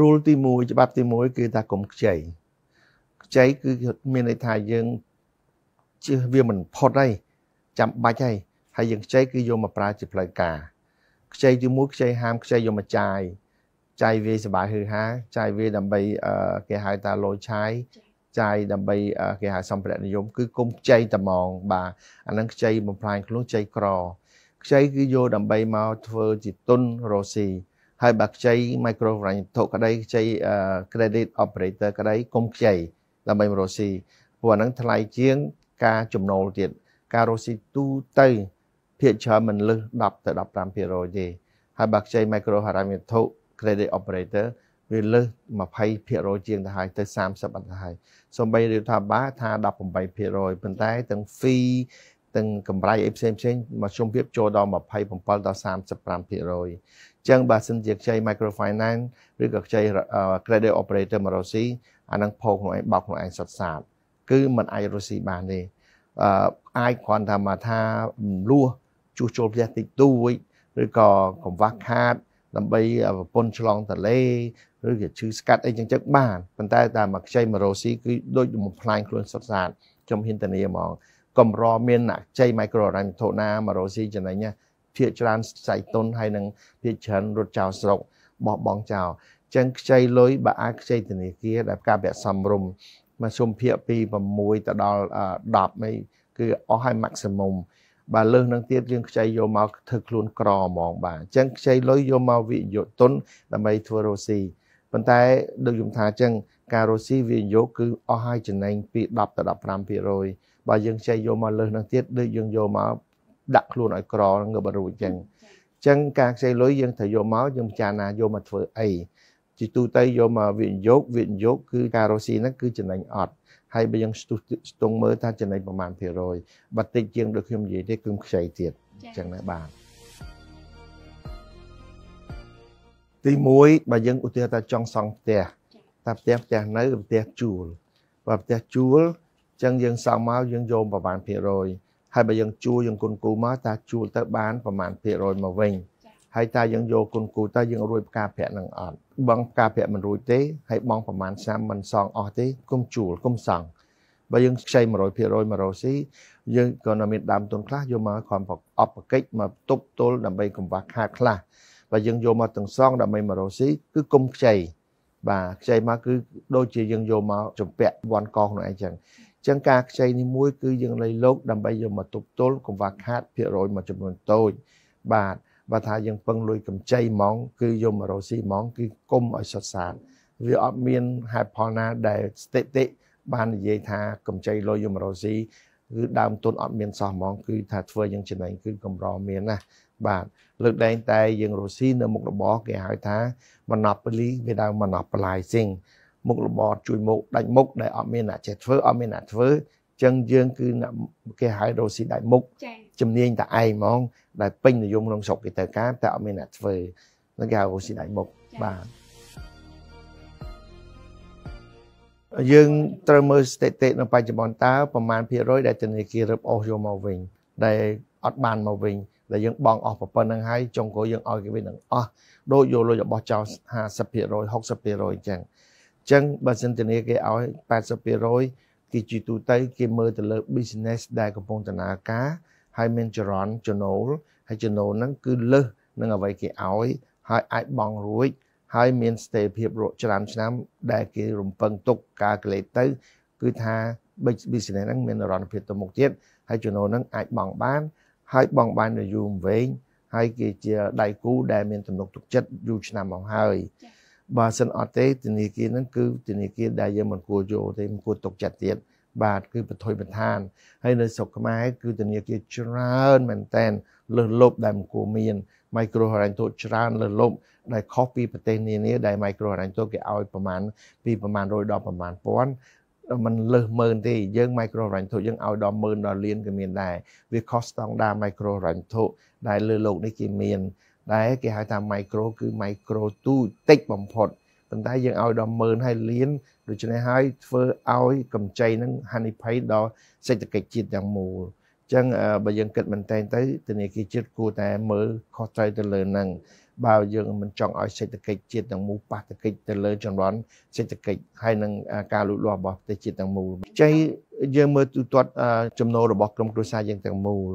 rule ទី1ច្បាប់ទី1គឺថាកុំខ្ចីខ្ចីគឺមានន័យថាយើងជឿវាមិនផុតហើយចាំបាច់ហើយហើយយើងខ្ចីគឺយកមកប្រើជាផ្លូវការខ្ចីទី1ខ្ចីហាមខ្ចីយកមកចាយចាយវាសบายហឺហាចាយវាដើម្បីគេហៅថាលុយឆាយចាយដើម្បីគេហៅសម្ភារៈនិយម គឺគុំខ្ចីតែហ្មង បាទអានឹងខ្ចីបំផ្លាញខ្លួនខ្ចីក្រខ្ចីគឺយកដើម្បីមកធ្វើជាទុនរ៉ូស៊ីហើយបើខ្ចី micro finance ធុក្តីខ្ចី credit operator ក្តីកុំខ្ចីដើម្បីរស់ស៊ីព្រោះអាហ្នឹងថ្លៃជាងការចំណូលទៀតការរស់ស៊ីទូទៅភាគច្រើនមិនលើស10ទៅ15%ទេហើយបើខ្ចី micro finance ធុ credit operator វាលើស20%ជាងទៅហើយទៅ30%ទៅហើយសូម្បីរដ្ឋាភិបាលថា18%ប៉ុន្តែទាំង fee ទាំងកម្រៃអីផ្សេងផ្សេងមកជុំភាពចូលដល់27ដល់35%អញ្ចឹងបើសិនជាខ្ចី microfinance ឬក៏ខ្ចី credit operator មករស់ស៊ីអានឹងផោខ្លួនឯងបោកខ្លួនឯងសុទ្ធសាធគឺมันអាចរស់ស៊ីបានទេអឺអាចគ្រាន់តែមកថាមលួសជួសជុលផ្ទះតិចតួចឬក៏កង្វះខាត ដើម្បីប្រពន្ធឆ្លងតលេឬក៏ឈឺស្កាត់អីចឹងចឹងបានប៉ុន្តែតាមមកខ្ចីមករស់ស៊ីគឺដូចបំផ្លាញខ្លួនសុទ្ធសាធខ្ញុំហ៊ានធានាហ្មងកម្រមានអខ្ចី micro រញ្ញវត្ថុណាមករស៊ីចំណេញភាកច្រើនសៃតុនហើយនឹងភាកច្រើនរត់ចោលស្រុកបោះបង់ចោលចឹងខ្ចីលុយបើអាចខ្ចីធនាគារដែលការវគ្គសំរុំមកសុំភាកពី6ទៅដល់10អីគឺអស់ហើយ maximum បើលើសនឹងទៀតយើងខ្ចីយកមកធ្វើខ្លួនក្រហ្មងបាទអញ្ចឹងខ្ចីលុយយកមកវិយោទុនដើម្បីធ្វើរោស៊ីប៉ុន្តែដូចខ្ញុំថាអញ្ចឹងការរស់ស៊ីវិនិយោគគឺអស់ហើយចំណេញពី10ទៅ15%បើយើងចេះយកមកលើសនោះទៀតដូចយើងយកមកដាក់ខ្លួនឲ្យក្រនឹងក៏បរួចអញ្ចឹងអញ្ចឹងការខ្ចីលុយយើងត្រូវយកមកយើងពិចារណាយកមកធ្វើអីជាទូទៅយកមកវិនិយោគវិនិយោគគឺការរស់ស៊ីហ្នឹងគឺចំណេញអត់ហើយបើយើងស្ទុះស្ទង់មើលថាចំណេញប្រមាណភាគរយបើតិចជាងដូចខ្ញុំនិយាយទេ គឺខ្ចីទៀតអញ្ចឹងណាបាទទី1បើយើងឧទាហរណ៍ថាចង់សង់ផ្ទះតែផ្ទះផ្ទះនៅឬផ្ទះជួលបើផ្ទះជួលអញ្ចឹងយើងសង់មកយើងយកប្រមាណភាគរយ ហើយបើយើងជួលយើងគុណគូមកតាជួលទៅបានប្រមាណភាគរយមកវិញហើយតាយើងយកគុណគូទៅយើងរួចផ្កាប្រាក់នឹងអត់បងផ្កាប្រាក់មិនរួចទេ ហើយបងប្រមាណឆ្នាំមិនសងអស់ទេគុំជួលគុំសង់បើយើងខ្ចី100%មករស៊ីយើងក៏នៅមានដើមទុនខ្លះយកមកគ្រាន់ប្រអប់ប្រកិច្ចមកទប់ទល់ដើម្បីកង្វះខាតខ្លះបើយើងយកមកទាំងសងដើម្បីមករកស៊ីគឺគុំខ្ចីបាទខ្ចីមកគឺដូចជាយើងយកមកជំពាក់វ័នកងនោះឯងចឹងចឹងការខ្ចីនេះមួយគឺយើងលៃលោកដើម្បីយកមកទប់ទល់កង្វះខាតភាគរយមួយចំនួនតូចបាទបើថាយើងពឹងលុយកម្ចីហ្មង គឺយកមករកស៊ីហ្មងគឺគុំឲ្យសុទ្ធសាធវាអត់មានហេតុផលណាដែលស្ថិតិបាននិយាយថាកម្ចីលុយយមរោស៊ីគឺដើមទុនអត់មានសោះហ្មងគឺ ថាធ្វើយើងចំណេញគឺកម្រមានណាបាទលើកដែងតែយើងរុស៊ីនៅមុខរបរគេហៅថា monopoly វាដៅ monopolizing មុខរបរជួយមុខដាច់មុខដែលអត់មានអ្នកចេះធ្វើអត់មានអ្នកធ្វើចឹងយើងគឺគេហៅរុស៊ីដាច់មុខជំនាញតែឯងហ្មងដែលពេញនិយមក្នុងស្រុកគេត្រូវការតែអត់មានអ្នកធ្វើនឹងគេហៅរុស៊ីដាច់មុខបាទយើងត្រូវមើលស្ថិតិនៅបច្ចុប្បន្នតើប្រមាណភាគរយដែលធនាគាររឹបអូសយកមកវិញ ដែលអត់បានមកវិញដែលយើងបងអស់ប្រព័ន្ធហ្នឹងហើយចុងក្រោយយើងឲ្យគេវិញទាំងអស់ដូចយកលុយរបស់ចោល50% 60%អញ្ចឹងអញ្ចឹងបើសិនធនាគារឲ្យ80%គេជីទូទៅគេមើលទៅលើ business ដែលកំពុងដំណើរការ ហើយមានចរន្តចំណូលហើយចំណូលហ្នឹងគឺលើសនឹងអ្វី គេឲ្យហើយអាចបងរួចហើយមានស្ថិរភាពរកច្រើនឆ្នាំ ដែលគេរំពឹងទុកការកលេសទៅ គឺថា business ហ្នឹងមានរណភាពទៅមុខទៀតហើយចំណូលហ្នឹងអាចបង់បាន ហើយបង់បានយូរវែងហើយគេជាដៃគូដែលមានទំនុក ទុកចិត្តយូរឆ្នាំមកហើយបើសិនអត់ទេធនាគារហ្នឹងគឺធនាគារដែលយើងមិនគួរយកទេមិនគួរទុកចិត្តទៀតបាទគឺបន្ទុយបន្ថានហើយនៅស្រុកខ្មែរគឺធនាគារច្រើនមែនតែនលើសលប់ដែលមិនគួរមាន micro ហិរញ្ញទូច្រើនលើសលប់ដែលខុសពីប្រទេសនានាដែល micro ហិរញ្ញទូគេឲ្យប្រមាណពីប្រមាណ110ប្រមាណពាន់มันលើសម៉ឺនទេយើង micro ហិរញ្ញទូយើងឲ្យដល់ម៉ឺនដល់លានក៏មានដែរវាខុសស្តង់ដារ micro ហិរញ្ញទូដែលលើលោកនេះគេមាន ដែលគេហៅថា micro គឺ micro ទូតិចបំផុតប៉ុន្តែយើងឲ្យដល់ម៉ឺនហើយលានដូច្នេះហើយធ្វើឲ្យកម្ចីហ្នឹងហានិភ័យដល់សេដ្ឋកិច្ចជាតិទាំងមូលអញ្ចឹងបើយើងគិតមែនតែនទៅធនាគារជាតិគួរតែមើលខុសត្រូវទៅលើហ្នឹងបើយើងមិនចង់ឲ្យសេដ្ឋកិច្ចជាតិទាំងមូលប៉ះទង្គិចទៅលើចំណន់សេដ្ឋកិច្ចហើយនឹងការលូតលាស់របស់ប្រទេសជាតិទាំងមូលចៃយើងមើលទូទាត់ ចំណូលរបស់ក្រុមគ្រួសារយើងទាំងមូល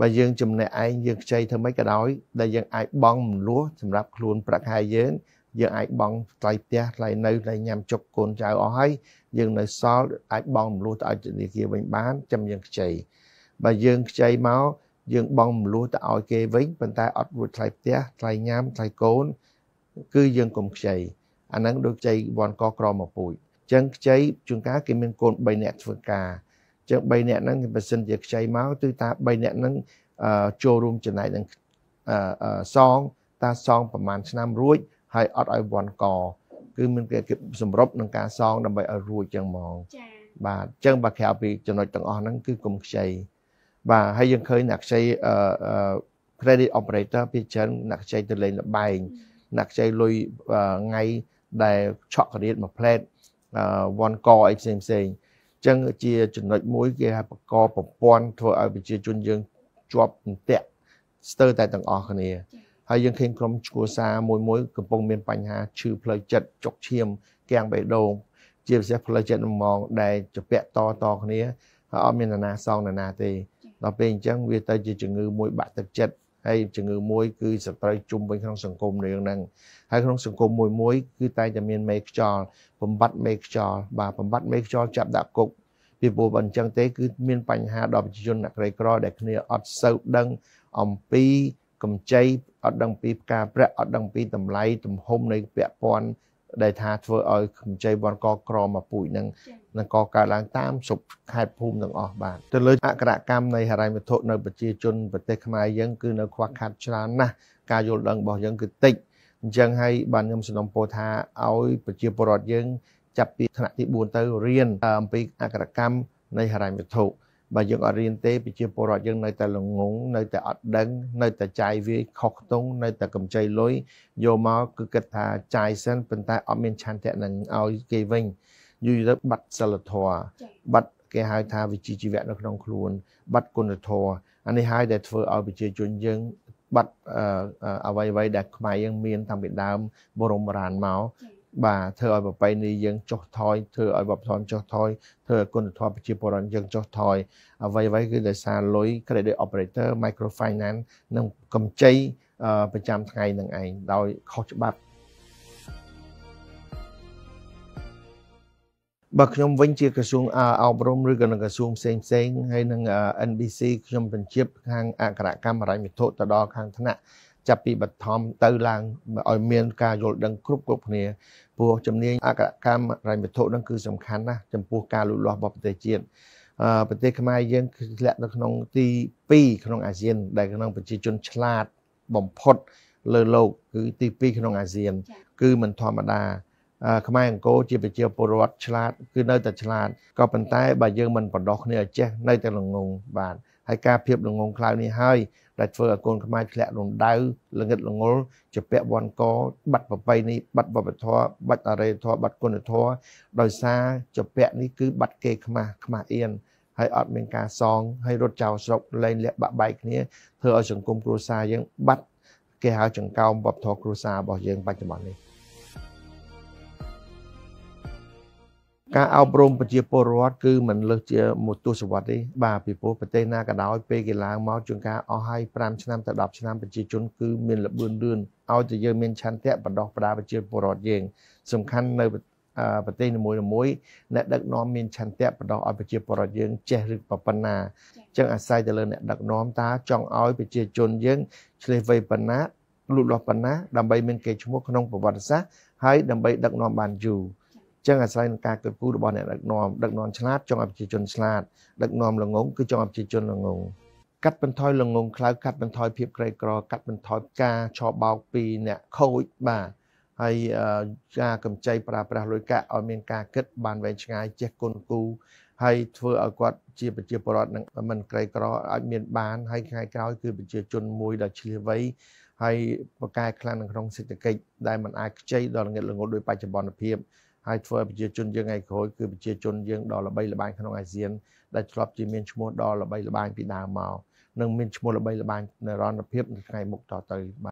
បើយើងចំណេះឯងយើងខ្ចីធ្វើម៉េចក៏ដោយដែលយើងអាចបង់មលួសម្រាប់ខ្លួនប្រាក់ខែយើងយើងអាចបង់ថ្លៃផ្ទះថ្លៃនៅថ្លៃញ៉ាំជប់កូនចៅអស់ហើយយើងនៅសល់អាចបង់មលុះទៅឲ្យធនាគារវិញបានចាំយើងខ្ចីបើយើងខ្ចីមកយើងបង់មលុះទៅឲ្យគេវិញប៉ុន្តែអត់រួចថ្លៃផ្ទះថ្លៃញ៉ាំថ្លៃកូនគឺយើងកុំខ្ចីអាហ្នឹងដូចខ្ចីវាន់កក្រមកពូចអញ្ចឹងខ្ចីជួនកាលគេមានកូន3នាក់ធ្វើការចឹង3នាក់ហ្នឹងបើសិនជាខ្ចីមកគឺថា3នាក់ហ្នឹងចូលរួមចំណែកនឹងសងតាសងប្រហែលឆ្នាំរួចហើយអត់ឲ្យវាន់កគឺមានគេសម្រុបនឹងការសងដើម្បីឲ្យរួចចឹងហ្មងចា៎បាទអញ្ចឹងបើក្រៅពីចំណុចទាំងអស់ហ្នឹងគឺគុំខ្ចីបាទហើយយើងឃើញអ្នកខ្ចីអឺ credit operator ពីច្រើនអ្នកខ្ចីទៅលេងលបែងអ្នកខ្ចីលុយថ្ងៃដែលឆក់ការៀតមួយផ្លែតវ៉ាន់កអីផ្សេងផ្សេងអញ្ចឹងជាចំណុចមួយគេហៅបកប្រព័ន្ធធ្វើឲ្យប្រជាជនយើងជាប់អន្ទាក់ស្ទើរតែទាំងអស់គ្នាហើយយើងឃើញក្រុមគ្រួសារមួយមួយកំពុងមានបញ្ហាឈឺផ្លូវចិត្តចុកឈាមកៀងបេះដូងជាពិសេសផ្លូវចិត្តមងដែលជាពាក់តតគ្នាហើយអត់មាននរណាសងនរណាទេដល់ពេលអញ្ចឹងវាទៅជាជំងឺមួយបាក់ទឹកចិត្តហើយជំងឺមួយគឺសត្រូវជុំវិញក្នុងសង្គមរឿងហ្នឹងហើយក្នុងសង្គមមួយមួយគឺតែតែមានមេខ្យល់បំបត្តិមេខ្យល់បាទបំបត្តិមេខ្យល់ចាប់ដាក់គុកពីព្រោះបើអញ្ចឹងទេ គឺមានបញ្ហាដល់ប្រជាជនអ្នកក្រីក្រដែលគ្នាអត់សូវដឹងអំពីកម្ចីអត់ដឹងពីផ្កាប្រាក់អត់ដឹងពី តម្លៃទំហំនៃពាក់ព័ន្ធដែលថាធ្វើឲ្យកម្ចីបនកក្រមកពូជនឹងនឹងកកើតឡើងតាមសុខខេត្តភូមិទាំងអស់បាទទៅលើអក្សរកម្មនៃហិរញ្ញវត្ថុនៅប្រជាជនប្រទេសខ្មែរយើងគឺនៅខ្វះខាតច្រើនណាស់ការយល់ដឹងរបស់យើងគឺតិចអញ្ចឹងហើយបានខ្ញុំសំណពោថាឲ្យ ប្រជាពលរដ្ឋយើង ចាប់ពីថ្នាក់ទី4ទៅរៀនអំពីអក្សរកម្មនៃហិរញ្ញវត្ថុបើយើងអត់រៀនទេប្រជាពលរដ្ឋយើង នៅតែល្ងងនៅតែអត់ដឹង នៅតែចាយវាយខុសខ្ទង់នៅតែកម្ចីលុយយកមកគឺគិតថាចាយសិនប៉ុន្តែអត់មាន ឆន្ទៈនឹងឲ្យគេវិញយូរទៅបាត់សិលធម៌បាត់គេហៅថាវិជ្ជាជីវៈនៅក្នុងខ្លួនបាត់គុណធម៌អានេះហើយដែលធ្វើឲ្យប្រជាជនយើងបាត់អ្វីអ្វីដែលខ្មែរយើងមានតាំងពីដើមបរមរានមកបាទធ្វើឲ្យប្របីនេះយើងចុះថយធ្វើឲ្យវប្បធម៌ចុះថយធ្វើឲ្យគុណធម៌ប្រជាពលរដ្ឋយើងចុះថយអ្វីៗគឺដោយសារលុយ credit operator micro finance និងកម្ចីប្រចាំថ្ងៃនឹងឯងដោយខុសច្បាប់បើខ្ញុំវិញជាក្រសួងអប់រំឬក៏នឹងក្រសួងផ្សេងផ្សេង ហើយនឹង NBC ខ្ញុំបញ្ជាក់ខាងអក្សរកម្មរញ្ញវត្ថុទៅដល់ខាងថ្នាក់ចាប់ពីបឋមទៅឡើងឲ្យមានការយល់ដឹងគ្រប់គ្រប់គ្នាព្រោះជំនាញអក្សរកម្មរញ្ញវត្ថុនឹងគឺសំខាន់ណាស់ចំពោះការលូតលាស់របស់ប្រទេសជាតិប្រទេសខ្មែរយើងគឺធ្លាក់នៅក្នុង ទី2ក្នុងអាស៊ានដែលក្នុង ប្រជាជនឆ្លាតបំផុត លើលោកគឺទី2ក្នុងអាស៊ាន គឺមិនធម្មតាខ្មែរអង្គរជាប្រជាពលរដ្ឋឆ្លាតគឺនៅតែឆ្លាតក៏ប៉ុន្តែបើយើងមិនបណ្ដោះគ្នាឲ្យចេះនៅតែល្ងងបាទហើយការភាពល្ងងខ្លៅនេះហើយដែលធ្វើឲ្យកូនខ្មែរធ្លាក់រំដៅល្ងិតល្ងល់ជាពាក់វ័នកបាត់ប្របីនេះបាត់វប្បធម៌បាត់អរិយធម៌បាត់គុណធម៌ដោយសារជាពាក់នេះគឺបាត់គេខ្មាស់ខ្មាស់អៀនហើយអត់មានការសងហើយរត់ចោលស្រុកលែងលាក់បាក់បែកគ្នាធ្វើឲ្យសង្គមគ្រួសារយើងបាត់គេហៅចង្កោមវប្បធម៌គ្រួសាររបស់យើងបច្ចុប្បន្ននេះការអប់រំប្រជាពលរដ្ឋគឺមិនលើសជាមួយទស្សវត្សទេបាទពីព្រោះប្រទេសណាក៏ដោយពេលគេឡើងមកជួនកាលអស់ហើយ5ឆ្នាំទៅ10ឆ្នាំប្រជាជនគឺមានលបឿនលឿនឲ្យតែយើងមានឆន្ទៈបណ្ដោះបណ្ដាប្រជាពលរដ្ឋយើងសំខាន់នៅប្រទេសនីមួយៗអ្នកដឹកនាំមានឆន្ទៈបណ្ដោះឲ្យប្រជាពលរដ្ឋយើងចេះឬប៉ុណ្ណាអញ្ចឹងអាស្រ័យទៅលើអ្នកដឹកនាំតាចង់ឲ្យប្រជាជនយើងឆ្លៀសវៃប៉ុណ្ណាលូតលាស់ប៉ុណ្ណាដើម្បីមានគេឈ្មោះក្នុងប្រវត្តិសាស្ត្រហើយដើម្បីដឹកនាំបានយូរចឹងអាស្រ័យនឹងការគិតគូររបស់អ្នកដឹកនាំដឹកនាំឆ្លាតចង់ឲ្យប្រជាជនឆ្លាត ដឹកនាំល្ងងគឺចង់ឲ្យប្រជាជនល្ងងកាត់បន្ថយល្ងងខ្លៅកាត់បន្ថយភាពក្រីក្រកាត់បន្ថយការឆោបោកពីអ្នកខូចបាទហើយការកម្ចីប្រើប្រាស់លុយកាក់ឲ្យមានការគិតបានវែងឆ្ងាយចេះគុណគូហើយធ្វើឲ្យគាត់ជាប្រជាពលរដ្ឋនឹងមិនក្រីក្រឲ្យមានបាន ហើយថ្ងៃក្រោយគឺប្រជាជនមួយដ៏ឆ្លៀវវៃហើយប្រកែកខ្លាំងនៅក្នុងសេដ្ឋកិច្ចដែលមិនអាចខ្ចីដល់ងឹតល្ងត់ដោយបច្ចុប្បន្នភាពហើយធ្វើឲ្យប្រជាជនយើងថ្ងៃក្រោយគឺប្រជាជនយើងដ៏ល្បីល្បាញក្នុងអាស៊ានដែលធ្លាប់ជាមានឈ្មោះដ៏ល្បីល្បាញពីដើមមកនឹងមានឈ្មោះល្បីល្បាញនិរន្តរភាពនៅថ្ងៃមុខតទៅបាទ